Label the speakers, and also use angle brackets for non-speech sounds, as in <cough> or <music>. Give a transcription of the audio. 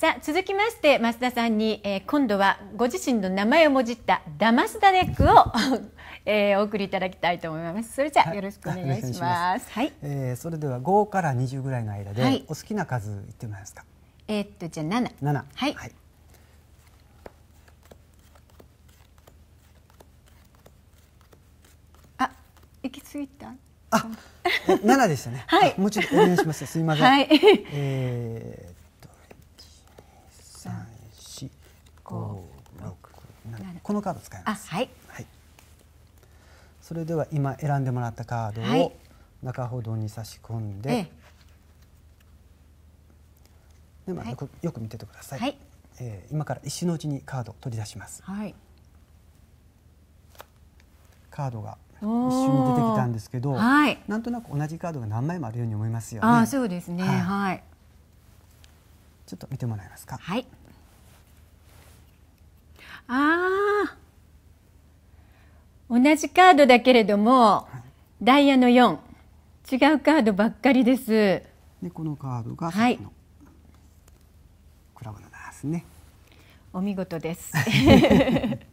Speaker 1: さあ続きまして増田さんに、えー、今度はご自身の名前をもじったダマスダレックを <laughs> えー、お送りいただきたいと思います。それじゃ、はよろしくお願いします。はい。えー、それでは5から20ぐらいの間で、はい、お好きな数言ってもらえますか。えー、っとじゃあ7。7。はい。はい、あ、行き過ぎた。あ、7でしたね。<laughs> はい。もうちょっとお願いします。すいません。はい。えー一五六このカード使います。はい。はい。それでは今選んでもらったカードを中ほどに差し込んで、はい、でまあ、よくよく見ててください。はい、えー、今から一瞬のうちにカードを取り出します。はい。カードが一瞬に出てきたんですけど、はい、なんとなく同じカードが何枚もあるように思いますよね。あそうですね、はい、はい、ちょっと見てもらえますか。はい。同じカードだけれども、ダイヤの4違うカードばっかりですでこのカードがはいクラブなんですね、お見事です <laughs>